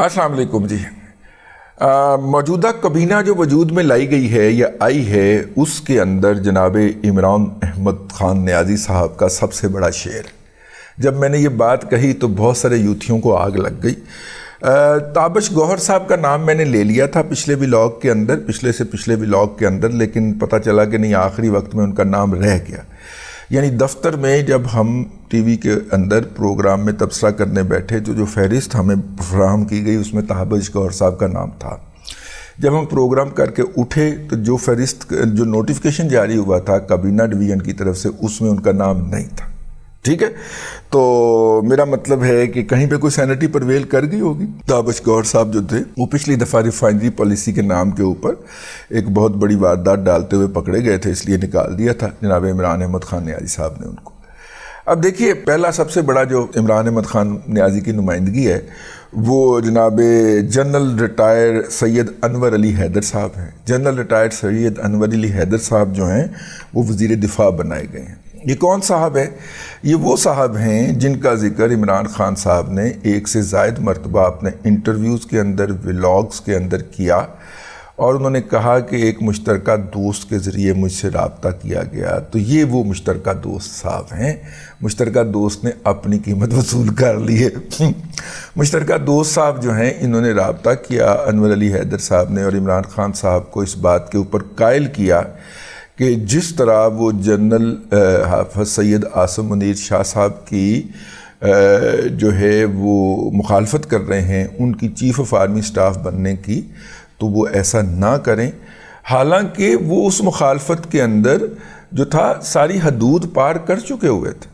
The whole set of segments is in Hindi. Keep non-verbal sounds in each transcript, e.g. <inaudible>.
अस्सलाम जी मौजूदा कबीना जो वजूद में लाई गई है या आई है उसके अंदर जनाब इमरान अहमद ख़ान न्याजी साहब का सबसे बड़ा शेर जब मैंने ये बात कही तो बहुत सारे यूथियों को आग लग गई ताबश गौहर साहब का नाम मैंने ले लिया था पिछले व्लॉग के अंदर पिछले से पिछले ब्लॉग के अंदर लेकिन पता चला कि नहीं आखिरी वक्त में उनका नाम रह गया यानी दफ्तर में जब हम टीवी के अंदर प्रोग्राम में तबसरा करने बैठे तो जो फहरिस्त हमें फ्राहम की गई उसमें तहबज गौर साहब का नाम था जब हम प्रोग्राम करके उठे तो जो फहरिस्त जो नोटिफिकेशन जारी हुआ था काबीना डिवीज़न की तरफ से उसमें उनका नाम नहीं था ठीक है तो मेरा मतलब है कि कहीं पे कोई सैनिटी परवेल कर गई होगी ताबश गौर साहब जो थे वो पिछली दफ़ा रिफाइनरी पॉलिसी के नाम के ऊपर एक बहुत बड़ी वारदात डालते हुए पकड़े गए थे इसलिए निकाल दिया था जनाब इमरान अहमद खान न्याजी साहब ने उनको अब देखिए पहला सबसे बड़ा जो इमरान अहमद खान न्याजी की नुमाइंदगी है वो जनाब जनरल रिटायर सैयद अनवर अली हैदर साहब हैं जनरल रिटायर्ड सैयद अनवर अली हैदर साहब जो हैं वो वज़ी दिफ़ा बनाए गए हैं ये कौन साहब है ये वो साहब हैं जिनका ज़िक्र इमरान खान साहब ने एक से जायद मरतबा अपने इंटरव्यूज़ के अंदर व्लाग्स के अंदर किया और उन्होंने कहा कि एक मुश्तर दोस्त के ज़रिए मुझसे रबता किया गया तो ये वो मुश्तरक दोस्त साहब हैं मुश्तर दोस्त ने अपनी कीमत वसूल कर ली है <laughs> मुश्तर दोस्त साहब जो हैं इन्होंने रबता किया अनवर अली हैदर साहब ने और इमरान खान साहब को इस बात के ऊपर कायल किया कि जिस तरह वो जनरल हाफज सैद आसम मनीर शाह साहब की जो है वो मुखालफत कर रहे हैं उनकी चीफ़ ऑफ आर्मी स्टाफ बनने की तो वो ऐसा ना करें हालांकि वो उस मुखालफत के अंदर जो था सारी हदूद पार कर चुके हुए थे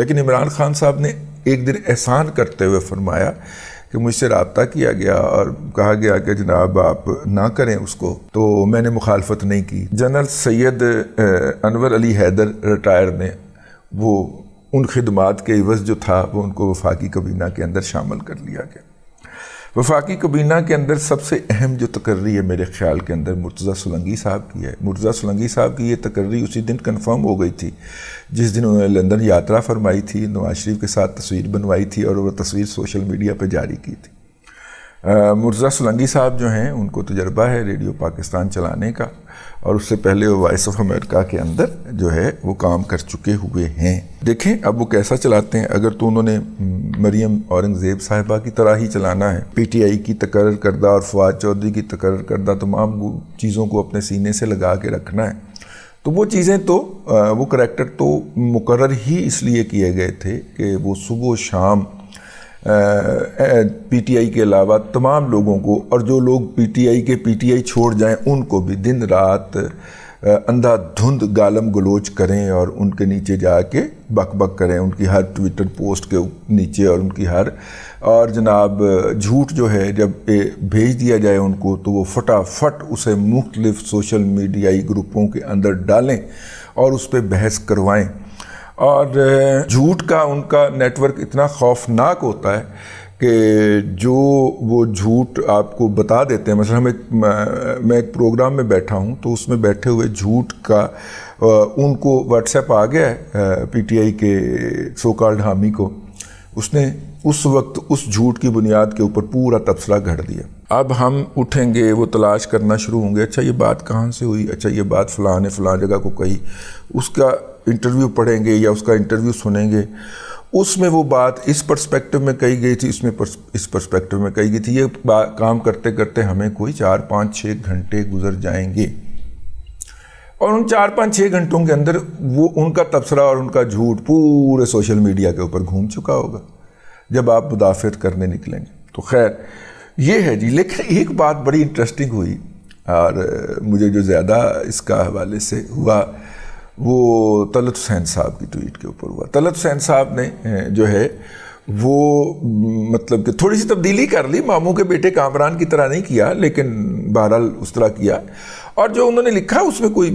लेकिन इमरान खान साहब ने एक दिन एहसान करते हुए फरमाया कि मुझसे रबता किया गया और कहा गया कि जनाब आप ना करें उसको तो मैंने मुखालफत नहीं की जनरल सैयद अनवर अली हैदर रिटायर ने वो उन खदमात के इवज़ जो था वो उनको वफाकी कबीना के अंदर शामिल कर लिया गया वफाकी कबीना के अंदर सबसे अहम जो तकर्री है मेरे ख्याल के अंदर मुर्तज़ा सोलंगी साहब की है मुर्तज़ा सोलंगी साहब की ये तकर्री उसी दिन कन्फर्म हो गई थी जिस दिन उन्होंने लंदन यात्रा फरमाई थी नवाज शरीफ के साथ तस्वीर बनवाई थी और वह तस्वीर सोशल मीडिया पर जारी की थी मुर्जा सोलंगी साहब जो हैं उनको तजर्बा है रेडियो पाकिस्तान चलाने का और उससे पहले वो वॉइस ऑफ अमेरिका के अंदर जो है वो काम कर चुके हुए हैं देखें अब वो कैसा चलाते हैं अगर तो उन्होंने मरियम औरंगज़ेब साहिबा की तरह ही चलाना है पीटीआई की तकरर करदा और फवाद चौधरी की तकरर करदा तमाम चीज़ों को अपने सीने से लगा के रखना है तो वो चीज़ें तो वो करैक्टर तो मुकर ही इसलिए किए गए थे कि वो सुबह शाम पी टी आई के अलावा तमाम लोगों को और जो लोग पी टी आई के पी टी आई छोड़ जाएँ उनको भी दिन रात अंधाधुंध गालम गलोच करें और उनके नीचे जाके बक बक करें उनकी हर ट्विटर पोस्ट के नीचे और उनकी हर और जनाब झूठ जो है जब भेज दिया जाए उनको तो वो फटाफट उसे मुख्तलिफ सोशल मीडियाई ग्रुपों के अंदर डालें और उस पर बहस करवाएँ और झूठ का उनका नेटवर्क इतना खौफनाक होता है कि जो वो झूठ आपको बता देते हैं मतलब हम एक मैं एक प्रोग्राम में बैठा हूं तो उसमें बैठे हुए झूठ का उनको व्हाट्सएप आ गया है पीटीआई के सोकाल ढामी हामी को उसने उस वक्त उस झूठ की बुनियाद के ऊपर पूरा तबसरा घट दिया अब हम उठेंगे वो तलाश करना शुरू होंगे अच्छा ये बात कहाँ से हुई अच्छा ये बात फलाने ने जगह को कही उसका इंटरव्यू पढ़ेंगे या उसका इंटरव्यू सुनेंगे उसमें वो बात इस पर्सपेक्टिव में कही गई थी इसमें पर्स, इस पर्सपेक्टिव में कही गई थी ये काम करते करते हमें कोई चार पाँच छः घंटे गुजर जाएंगे और उन चार पाँच छः घंटों के अंदर वो उनका तबसरा और उनका झूठ पूरे सोशल मीडिया के ऊपर घूम चुका होगा जब आप मुदाफ़त करने निकलेंगे तो खैर ये है जी लेकिन एक बात बड़ी इंटरेस्टिंग हुई और मुझे जो ज़्यादा इसका हवाले से हुआ वो तलत हुसैन साहब की ट्वीट के ऊपर हुआ तलत हुसैन साहब ने जो है वो मतलब कि थोड़ी सी तब्दीली कर ली मामू के बेटे कामरान की तरह नहीं किया लेकिन बहरहाल उस तरह किया और जो उन्होंने लिखा उसमें कोई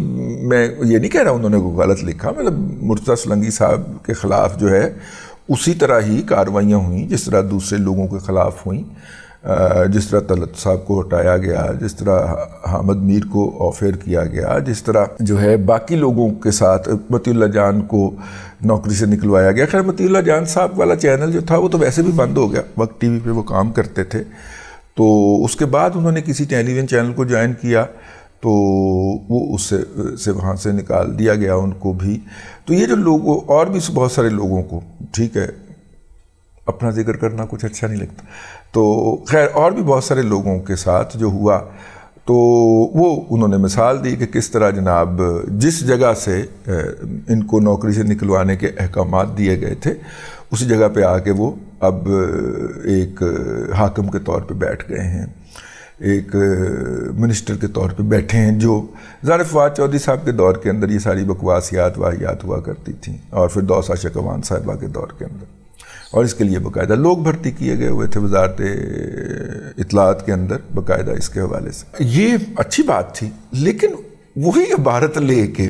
मैं ये नहीं कह रहा उन्होंने को गलत लिखा मतलब मुर्तजा सलंगी साहब के ख़िलाफ़ जो है उसी तरह ही कार्रवाइयाँ हुई जिस तरह दूसरे लोगों के ख़िलाफ़ हुई जिस तरह तलत साहब को हटाया गया जिस तरह हामद मीर को ऑफेयर किया गया जिस तरह जो है बाकी लोगों के साथ मतील्ला जान को नौकरी से निकलवाया गया खैर मतील्ला जान साहब वाला चैनल जो था वो तो वैसे भी बंद हो गया वक्त वी पर वो काम करते थे तो उसके बाद उन्होंने किसी टेलीविज़न चैनल को ज्वाइन किया तो वो उससे से वहाँ से निकाल दिया गया उनको भी तो ये जो लोगों और भी बहुत सारे लोगों को ठीक है अपना जिक्र करना कुछ अच्छा नहीं लगता तो खैर और भी बहुत सारे लोगों के साथ जो हुआ तो वो उन्होंने मिसाल दी कि किस तरह जनाब जिस जगह से इनको नौकरी से निकलवाने के अहकाम दिए गए थे उसी जगह पे आके वो अब एक हाकम के तौर पे बैठ गए हैं एक मिनिस्टर के तौर पे बैठे हैं जो ज़ार फवाद चौधरी साहब के दौर के अंदर ये सारी बकवासियात वाहियात हुआ करती थी और फिर दौसा शकवान साहिबा के दौर के अंदर और इसके लिए बाकायदा लोग भर्ती किए गए हुए थे वजारत इतलात के अंदर बाकायदा इसके हवाले से ये अच्छी बात थी लेकिन वही इबारत ले के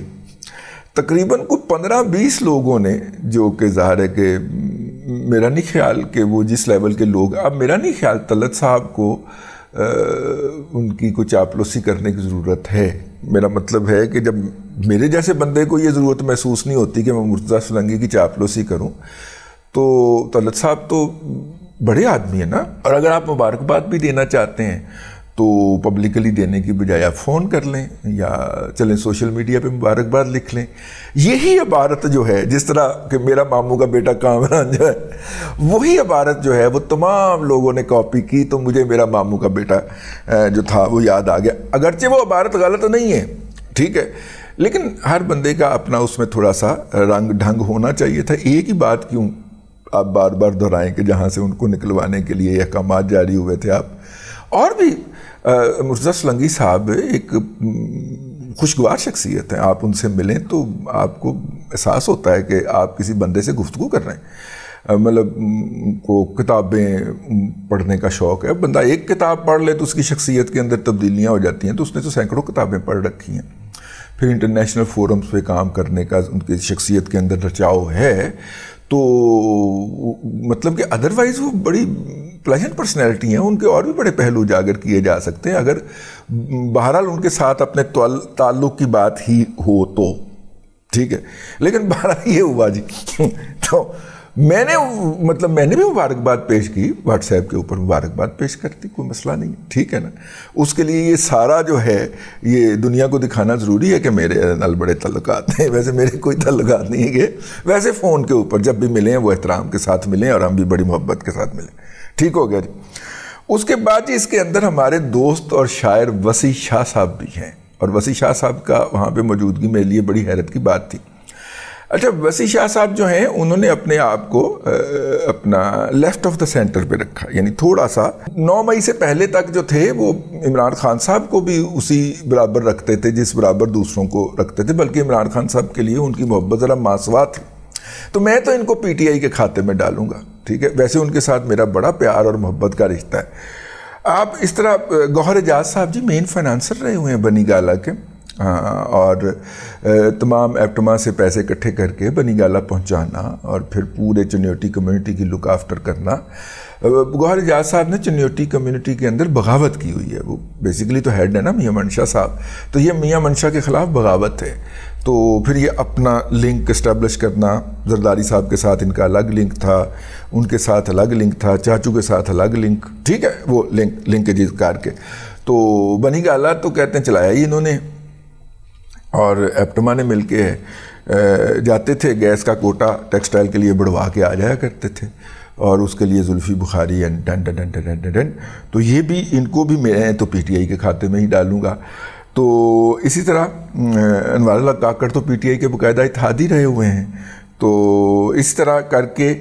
तकरीबन कुछ पंद्रह बीस लोगों ने जो कि ज़ाहिर है कि मेरा नहीं ख्याल कि वो जिस लेवल के लोग अब मेरा नहीं ख्याल तलत साहब को आ, उनकी कुछ आपलोसी करने की ज़रूरत है मेरा मतलब है कि जब मेरे जैसे बंदे को ये ज़रूरत महसूस नहीं होती कि मैं मुर्तज़ा सलंगी की चापलोसी करूँ तो तलत तो साहब तो बड़े आदमी है ना और अगर आप मुबारकबाद भी देना चाहते हैं तो पब्लिकली देने की बजाय आप फ़ोन कर लें या चलें सोशल मीडिया पे मुबारकबाद लिख लें यही अबारत जो है जिस तरह कि मेरा मामू का बेटा कामरान जो है वही अबारत जो है वो तमाम लोगों ने कॉपी की तो मुझे मेरा मामू का बेटा जो था वो याद आ गया अगरचे वो अबारत गलत नहीं है ठीक है लेकिन हर बंदे का अपना उसमें थोड़ा सा रंग ढंग होना चाहिए था एक ही बात क्यों आप बार बार दोहराएं कि जहाँ से उनको निकलवाने के लिए अहकाम जारी हुए थे आप और भी मुर्जा सलंगी साहब एक खुशगवार शख्सियत हैं आप उनसे मिलें तो आपको एहसास होता है कि आप किसी बंदे से गुफ्तु कर रहे हैं मतलब को किताबें पढ़ने का शौक़ है बंदा एक किताब पढ़ ले तो उसकी शख्सियत के अंदर तब्दीलियाँ हो जाती हैं तो उसने तो सैकड़ों किताबें पढ़ रखी हैं फिर इंटरनेशनल फोरम्स पे काम करने का उनकी शख्सियत के अंदर रचाव है तो मतलब कि अदरवाइज वो बड़ी प्लेजेंट पर्सनैलिटी हैं उनके और भी बड़े पहलू उजागर किए जा सकते हैं अगर बहरहाल उनके साथ अपने ताल्लुक की बात ही हो तो ठीक है लेकिन बहरहाल ये हुआ जी <laughs> तो मैंने मतलब मैंने भी मुबारकबाद पेश की व्हाट्सएप के ऊपर मुबारकबाद पेश करती कोई मसला नहीं ठीक है ना उसके लिए ये सारा जो है ये दुनिया को दिखाना ज़रूरी है कि मेरे नल बड़े तल्लक हैं वैसे मेरे कोई तल्लक नहीं है वैसे फ़ोन के ऊपर जब भी मिलें वो एहतराम के साथ मिलें और हम भी बड़ी मोहब्बत के साथ मिलें ठीक हो गया जी उसके बाद जी इसके अंदर हमारे दोस्त और शायर वसी शाह साहब भी हैं और वसी शाह साहब का वहाँ पर मौजूदगी मेरे लिए बड़ी हैरत की बात थी अच्छा वसी शाह साहब जो हैं उन्होंने अपने आप को अपना लेफ्ट ऑफ द सेंटर पे रखा यानी थोड़ा सा नौ मई से पहले तक जो थे वो इमरान खान साहब को भी उसी बराबर रखते थे जिस बराबर दूसरों को रखते थे बल्कि इमरान खान साहब के लिए उनकी मोहब्बत ज़रा मासवा थी तो मैं तो इनको पीटीआई के खाते में डालूंगा ठीक है वैसे उनके साथ मेरा बड़ा प्यार और मोहब्बत का रिश्ता है आप इस तरह गौहर एजाज साहब जी मेन फाइनेंसर रहे हुए हैं बनी गाला के हाँ और तमाम एप्टमा से पैसे इकट्ठे करके बनीगाला पहुंचाना और फिर पूरे चुन्योटी कम्युनिटी की लुक आफ्टर करना गौहर एजाज साहब ने चन्योटी कम्युनिटी के अंदर बगावत की हुई है वो बेसिकली तो हेड है ना मियाँ मनशा साहब तो ये मियाँ मनशा के ख़िलाफ़ बगावत है तो फिर ये अपना लिंक इस्टेब्लिश करना जरदारी साहब के साथ इनका अलग लिंक था उनके साथ अलग लिंक था चाचू के साथ अलग लिंक ठीक है वो लिंक लिंक जिस कार के तो बनी गाला तो कहते हैं चलाया ही इन्होंने और एप्टमा ने मिल के जाते थे गैस का कोटा टेक्सटाइल के लिए बढ़वा के आ जाया करते थे और उसके लिए Zulfi Bukhari and done done done done done तो ये भी इनको भी मैं तो पीटीआई के खाते में ही डालूँगा तो इसी तरह अनवर काकड़ तो पीटीआई के बाकायदा ही रहे हुए हैं तो इस तरह करके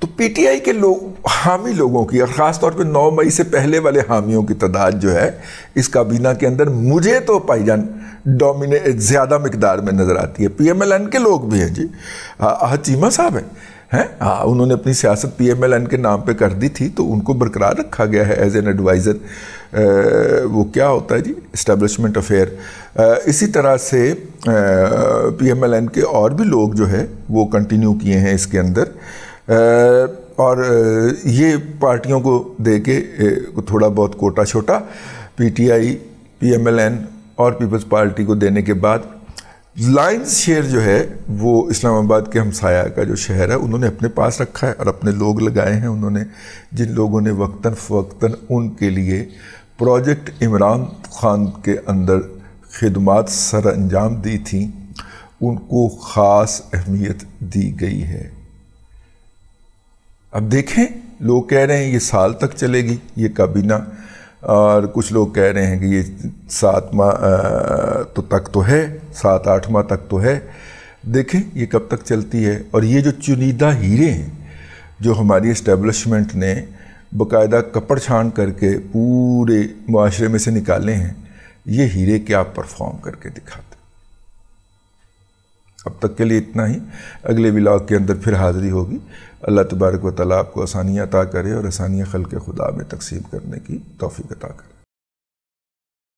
तो पीटीआई के लोग हामी लोगों की और ख़ास तौर नौ मई से पहले वाले हामियों की तादाद जो है इस काबीना के अंदर मुझे तो पाईजान डोमिने ज़्यादा मकदार में नज़र आती है एन के लोग भी हैं जी हाँ, चीमा साहब हैं हैं हाँ उन्होंने अपनी सियासत एन के नाम पे कर दी थी तो उनको बरकरार रखा गया है एज एन एडवाइज़र वो क्या होता है जी इस्टेब्लिशमेंट अफेयर इसी तरह से एन के और भी लोग जो है वो कंटिन्यू किए हैं इसके अंदर आ, और ये पार्टियों को दे के थोड़ा बहुत कोटा छोटा पी टी एल एन और पीपल्स पार्टी को देने के बाद लाइन्स शेयर जो है वो इस्लामाबाद के हमसाया का जो शहर है उन्होंने अपने पास रखा है और अपने लोग लगाए हैं उन्होंने जिन लोगों ने वक्ता फ़वक्ता उनके लिए प्रोजेक्ट इमरान खान के अंदर खदमात सर अंजाम दी थी उनको ख़ास अहमियत दी गई है अब देखें लोग कह रहे हैं ये साल तक चलेगी ये काबीना और कुछ लोग कह रहे हैं कि ये सातवा तो तक तो है सात माह तक तो है देखें ये कब तक चलती है और ये जो चुनिंदा हीरे हैं जो हमारी इस्टेब्लिशमेंट ने बाकायदा कपड़ छान करके पूरे माशरे में से निकाले हैं ये हीरे क्या परफॉर्म करके दिखाते अब तक के लिए इतना ही अगले ब्लाग के अंदर फिर हाज़िरी होगी अल्लाह तबारक व ताली आपको आसानियाँ अता करे और आसानियाँ खल के खुदा में तकसीम करने की तोफ़ी अता करे